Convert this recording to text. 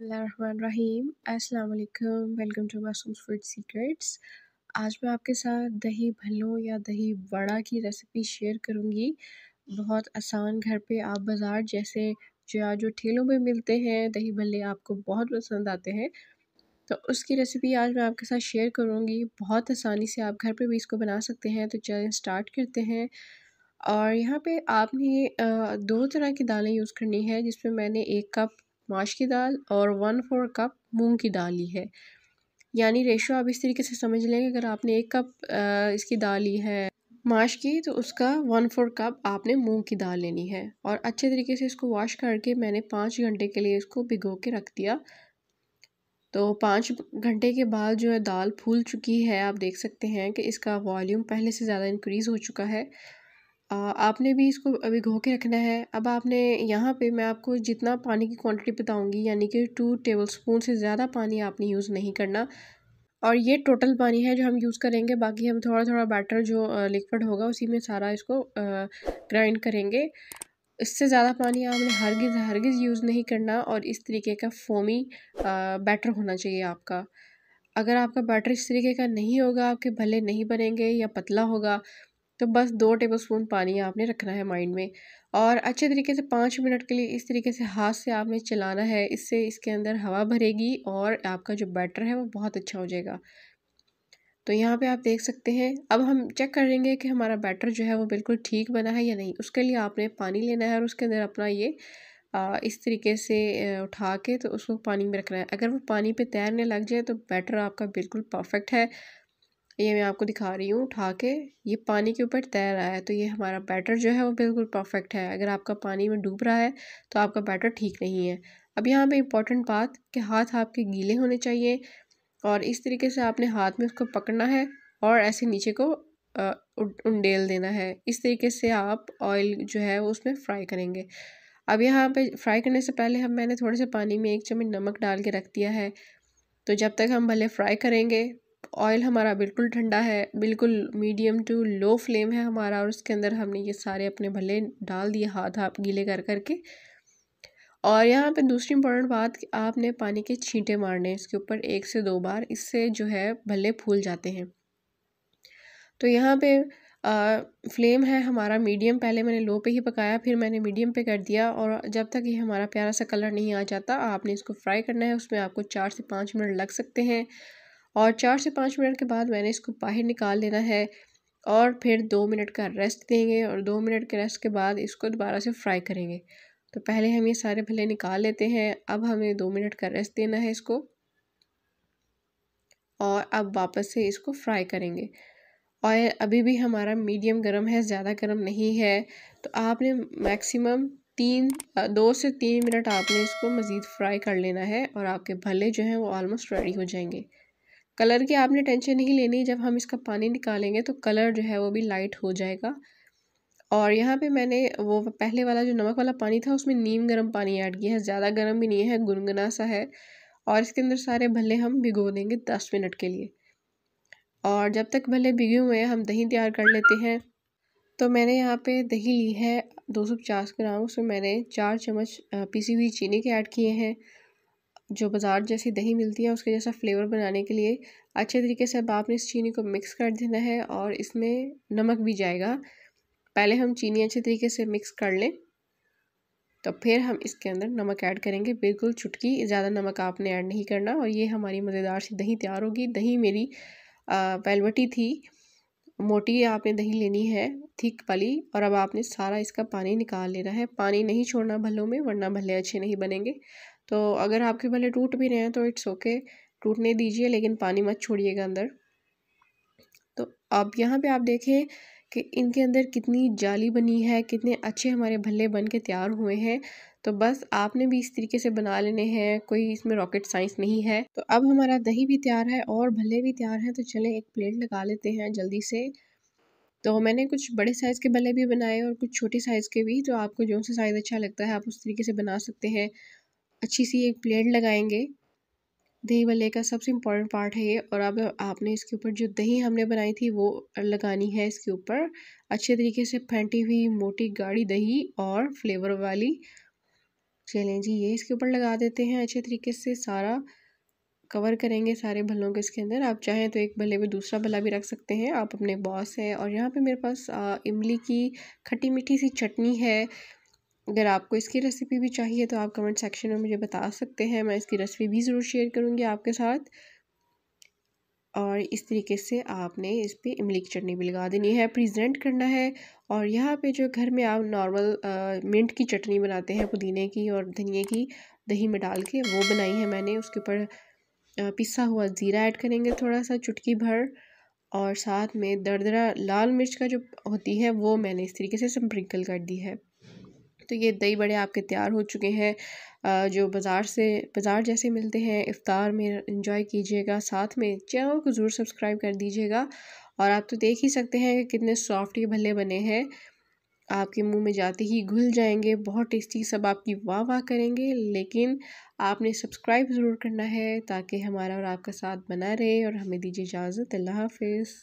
बिस्मिल्लाहिर्रहमानिर्रहीम अस्सलाम वालेकुम welcome to Masoom's food secrets आज मैं आपके साथ दही भल्लों या दही वड़ा की रेसिपी शेयर करूंगी बहुत आसान घर पे आप बाज़ार जैसे जो जो ठेलों में मिलते हैं दही भल्ले आपको बहुत पसंद आते हैं तो उसकी रेसिपी आज मैं आपके साथ शेयर करूंगी बहुत आसानी से आप घर पे भी इसको बना सकते हैं तो चलें स्टार्ट करते हैं और यहाँ पे आपने दो तरह की दालें यूज़ करनी है जिसमें मैंने एक कप माश की दाल और वन फोर कप मूंग की दाल ली है यानी रेशो आप इस तरीके से समझ लें अगर आपने एक कप इसकी दाल ली है माश की तो उसका वन फोर कप आपने मूंग की दाल लेनी है और अच्छे तरीके से इसको वॉश करके मैंने पाँच घंटे के लिए इसको भिगो के रख दिया तो पाँच घंटे के बाद जो है दाल फूल चुकी है आप देख सकते हैं कि इसका वॉल्यूम पहले से ज़्यादा इंक्रीज़ हो चुका है आपने भी इसको अभी घो के रखना है अब आपने यहाँ पे मैं आपको जितना पानी की क्वांटिटी बताऊँगी यानी कि टू टेबल स्पून से ज़्यादा पानी आपने यूज़ नहीं करना और ये टोटल पानी है जो हम यूज़ करेंगे बाकी हम थोड़ा थोड़ा बैटर जो लिक्विड होगा उसी में सारा इसको ग्राइंड करेंगे इससे ज़्यादा पानी आपने हरगिज़ हरगिज़ यूज़ नहीं करना और इस तरीके का फोमी बैटर होना चाहिए आपका अगर आपका बैटर इस तरीके का नहीं होगा आपके भले नहीं बनेंगे या पतला होगा तो बस दो टेबलस्पून पानी आपने रखना है माइंड में और अच्छे तरीके से पाँच मिनट के लिए इस तरीके से हाथ से आपने चलाना है इससे इसके अंदर हवा भरेगी और आपका जो बैटर है वो बहुत अच्छा हो जाएगा तो यहाँ पे आप देख सकते हैं अब हम चेक करेंगे कि हमारा बैटर जो है वो बिल्कुल ठीक बना है या नहीं उसके लिए आपने पानी लेना है और उसके अंदर अपना ये इस तरीके से उठा के तो उसको पानी में रखना है अगर वो पानी पे तैरने लग जाए तो बैटर आपका बिल्कुल परफेक्ट है ये मैं आपको दिखा रही हूँ उठा के ये पानी के ऊपर तैर रहा है तो ये हमारा बैटर जो है वो बिल्कुल परफेक्ट है अगर आपका पानी में डूब रहा है तो आपका बैटर ठीक नहीं है अब यहाँ पे इम्पॉर्टेंट बात कि हाथ आपके गीले होने चाहिए और इस तरीके से आपने हाथ में उसको पकड़ना है और ऐसे नीचे को उंडेल देना है इस तरीके से आप ऑयल जो है वो उसमें फ्राई करेंगे अब यहाँ पे फ्राई करने से पहले हम मैंने थोड़े से पानी में एक चम्मच नमक डाल के रख दिया है तो जब तक हम भले फ्राई करेंगे ऑयल हमारा बिल्कुल ठंडा है बिल्कुल मीडियम टू लो फ्लेम है हमारा और उसके अंदर हमने ये सारे अपने भले डाल दिए हाथ आप गीले कर करके और यहाँ पे दूसरी इम्पोर्टेंट बात कि आपने पानी के छींटे मारने इसके ऊपर एक से दो बार इससे जो है भले फूल जाते हैं तो यहाँ पे आ, फ्लेम है हमारा मीडियम पहले मैंने लो पे ही पकाया फिर मैंने मीडियम पे कर दिया और जब तक ये हमारा प्यारा सा कलर नहीं आ जाता आपने इसको फ्राई करना है उसमें आपको चार से पाँच मिनट लग सकते हैं और चार से पाँच मिनट के बाद मैंने इसको बाहर निकाल लेना है और फिर दो मिनट का रेस्ट देंगे और दो मिनट के रेस्ट के बाद इसको दोबारा से फ्राई करेंगे तो पहले हम ये सारे भले निकाल लेते हैं अब हमें दो मिनट का रेस्ट देना है इसको और अब वापस से इसको फ्राई करेंगे ऑयल अभी भी हमारा मीडियम गर्म है ज़्यादा गर्म नहीं है तो आपने मैक्सिमम तीन दो से तीन मिनट आपने इसको मज़ीद फ्राई कर लेना है और आपके भले जो हैं वो ऑलमोस्ट रेडी हो जाएंगे कलर की आपने टेंशन नहीं लेनी जब हम इसका पानी निकालेंगे तो कलर जो है वो भी लाइट हो जाएगा और यहाँ पे मैंने वो पहले वाला जो नमक वाला पानी था उसमें नीम गर्म पानी ऐड किया है ज़्यादा गर्म भी नहीं है गुनगुना सा है और इसके अंदर सारे भले हम भिगो देंगे दस मिनट के लिए और जब तक भले भिगे हुए हैं हम दही तैयार कर लेते हैं तो मैंने यहाँ पे दही ली है दो सौ पचास ग्राम उसमें मैंने चार चम्मच पीसी हुई चीनी के ऐड किए हैं जो बाज़ार जैसी दही मिलती है उसके जैसा फ्लेवर बनाने के लिए अच्छे तरीके से अब आपने इस चीनी को मिक्स कर देना है और इसमें नमक भी जाएगा पहले हम चीनी अच्छे तरीके से मिक्स कर लें तो फिर हम इसके अंदर नमक ऐड करेंगे बिल्कुल चुटकी ज़्यादा नमक आपने ऐड नहीं करना और ये हमारी मज़ेदार सी दही तैयार होगी दही मेरी पैलवटी थी मोटी आपने दही लेनी है थिक वाली और अब आपने सारा इसका पानी निकाल लेना है पानी नहीं छोड़ना भल्लों में वरना भल्ले अच्छे नहीं बनेंगे तो अगर आपके भले टूट भी रहे हैं तो इट्स ओके टूटने दीजिए लेकिन पानी मत छोड़िएगा अंदर तो अब यहाँ पे आप देखें कि इनके अंदर कितनी जाली बनी है कितने अच्छे हमारे भल्ले बन के तैयार हुए हैं तो बस आपने भी इस तरीके से बना लेने हैं कोई इसमें रॉकेट साइंस नहीं है तो अब हमारा दही भी तैयार है और भल्ले भी तैयार हैं तो चलें एक प्लेट लगा लेते हैं जल्दी से तो मैंने कुछ बड़े साइज़ के भले भी बनाए और कुछ छोटे साइज़ के भी तो आपको जो सा साइज़ अच्छा लगता है आप उस तरीके से बना सकते हैं अच्छी सी एक प्लेट लगाएंगे दही भल्ले का सबसे इम्पॉर्टेंट पार्ट है ये और अब आपने इसके ऊपर जो दही हमने बनाई थी वो लगानी है इसके ऊपर अच्छे तरीके से फेंटी हुई मोटी गाढ़ी दही और फ्लेवर वाली चलें जी ये इसके ऊपर लगा देते हैं अच्छे तरीके से सारा कवर करेंगे सारे भल्लों के इसके अंदर आप चाहें तो एक भल्ले में दूसरा भल्ला भी रख सकते हैं आप अपने बॉस हैं और यहाँ पे मेरे पास आ, इमली की खट्टी मीठी सी चटनी है अगर आपको इसकी रेसिपी भी चाहिए तो आप कमेंट सेक्शन में मुझे बता सकते हैं मैं इसकी रेसिपी भी ज़रूर शेयर करूँगी आपके साथ और इस तरीके से आपने इस पर इमली की चटनी भी लगा देनी है प्रेजेंट करना है और यहाँ पे जो घर में आप नॉर्मल मिंट की चटनी बनाते हैं पुदीने की और धनिए की दही में डाल के वो बनाई है मैंने उसके ऊपर पिसा हुआ ज़ीरा ऐड करेंगे थोड़ा सा चुटकी भर और साथ में दरदरा लाल मिर्च का जो होती है वो मैंने इस तरीके से स्प्रिंकल कर दी है तो ये दही बड़े आपके तैयार हो चुके हैं जो बाज़ार से बाज़ार जैसे मिलते हैं इफ़्तार में इंजॉय कीजिएगा साथ में चैनल को ज़रूर सब्सक्राइब कर दीजिएगा और आप तो देख ही सकते हैं कि कितने सॉफ्ट ये भले बने हैं आपके मुंह में जाते ही घुल जाएंगे बहुत टेस्टी सब आपकी वाह वाह करेंगे लेकिन आपने सब्सक्राइब ज़रूर करना है ताकि हमारा और आपका साथ बना रहे और हमें दीजिए इजाज़त अल्लाह हाफिज़